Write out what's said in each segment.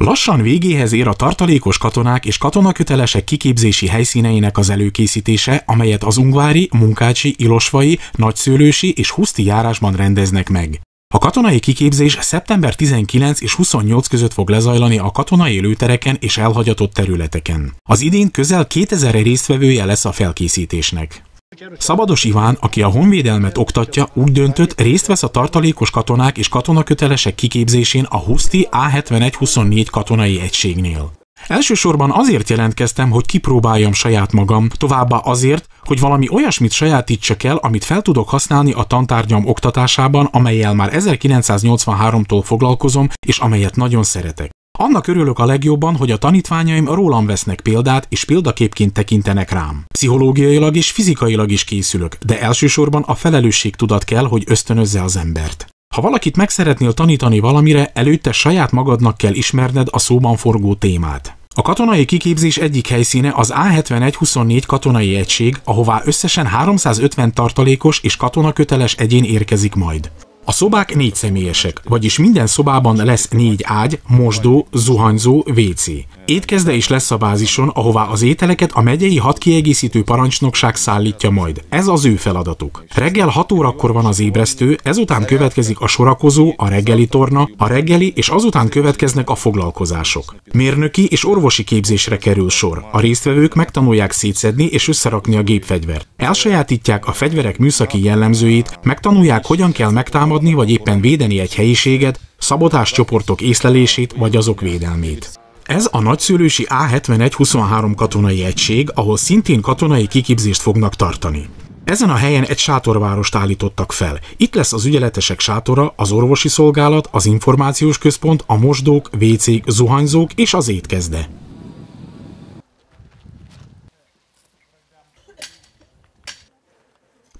Lassan végéhez ér a tartalékos katonák és katonakötelesek kiképzési helyszíneinek az előkészítése, amelyet az Ungvári, Munkácsi, Ilosvai, Nagyszőlősi és Huszti járásban rendeznek meg. A katonai kiképzés szeptember 19 és 28 között fog lezajlani a katonai lőtereken és elhagyatott területeken. Az idén közel 2000 résztvevője lesz a felkészítésnek. Szabados Iván, aki a honvédelmet oktatja, úgy döntött, részt vesz a tartalékos katonák és katonakötelesek kiképzésén a Huszti A7124 katonai egységnél. Elsősorban azért jelentkeztem, hogy kipróbáljam saját magam, továbbá azért, hogy valami olyasmit sajátítsak el, amit fel tudok használni a tantárgyam oktatásában, amelyel már 1983-tól foglalkozom, és amelyet nagyon szeretek. Annak örülök a legjobban, hogy a tanítványaim rólam vesznek példát, és példaképként tekintenek rám. Pszichológiailag és fizikailag is készülök, de elsősorban a tudat kell, hogy ösztönözze az embert. Ha valakit meg szeretnél tanítani valamire, előtte saját magadnak kell ismerned a szóban forgó témát. A katonai kiképzés egyik helyszíne az A7124 katonai egység, ahová összesen 350 tartalékos és katonaköteles egyén érkezik majd. A szobák négy személyesek, vagyis minden szobában lesz négy ágy, mosdó, zuhanyzó, WC. Étkezde is lesz a bázison, ahová az ételeket a megyei hat kiegészítő parancsnokság szállítja majd. Ez az ő feladatuk. Reggel 6 órakor van az ébresztő, ezután következik a sorakozó, a reggeli torna, a reggeli és azután következnek a foglalkozások. Mérnöki és orvosi képzésre kerül sor. A résztvevők megtanulják szétszedni és összerakni a gépfegyvert. Elsajátítják a fegyverek műszaki jellemzőit, megtanulják, hogyan kell megtámadni támadni vagy éppen védeni egy helyiséget, szabotás csoportok észlelését vagy azok védelmét. Ez a nagyszülősi a 7123 katonai egység, ahol szintén katonai kiképzést fognak tartani. Ezen a helyen egy sátorvárost állítottak fel. Itt lesz az ügyeletesek sátora, az orvosi szolgálat, az információs központ, a mosdók, WC-k, zuhanyzók és az étkezde.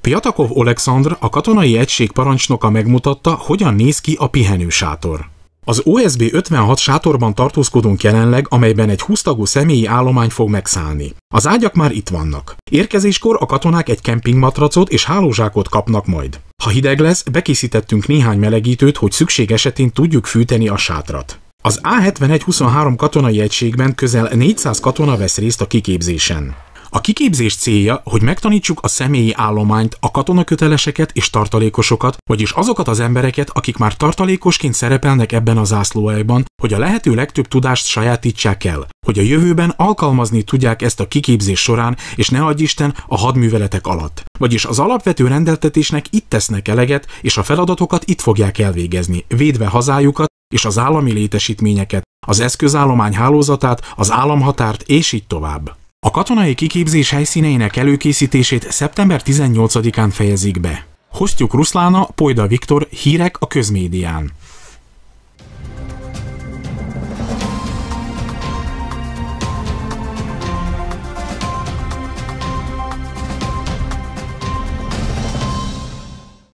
Piatakov Olekszandr, a katonai egység parancsnoka megmutatta, hogyan néz ki a pihenősátor. Az OSB 56 sátorban tartózkodunk jelenleg, amelyben egy 20 tagú személyi állomány fog megszállni. Az ágyak már itt vannak. Érkezéskor a katonák egy kempingmatracot és hálózsákot kapnak majd. Ha hideg lesz, bekészítettünk néhány melegítőt, hogy szükség esetén tudjuk fűteni a sátrat. Az a 7123 katonai egységben közel 400 katona vesz részt a kiképzésen. A kiképzés célja, hogy megtanítsuk a személyi állományt, a katonaköteleseket és tartalékosokat, vagyis azokat az embereket, akik már tartalékosként szerepelnek ebben a zászlóajban, hogy a lehető legtöbb tudást sajátítsák el, hogy a jövőben alkalmazni tudják ezt a kiképzés során, és ne adj Isten a hadműveletek alatt. Vagyis az alapvető rendeltetésnek itt tesznek eleget, és a feladatokat itt fogják elvégezni, védve hazájukat és az állami létesítményeket, az eszközállomány hálózatát, az államhatárt és így tovább. A katonai kiképzés helyszíneinek előkészítését szeptember 18-án fejezik be. Hostjuk Ruszlána, Pojda Viktor, hírek a közmédián.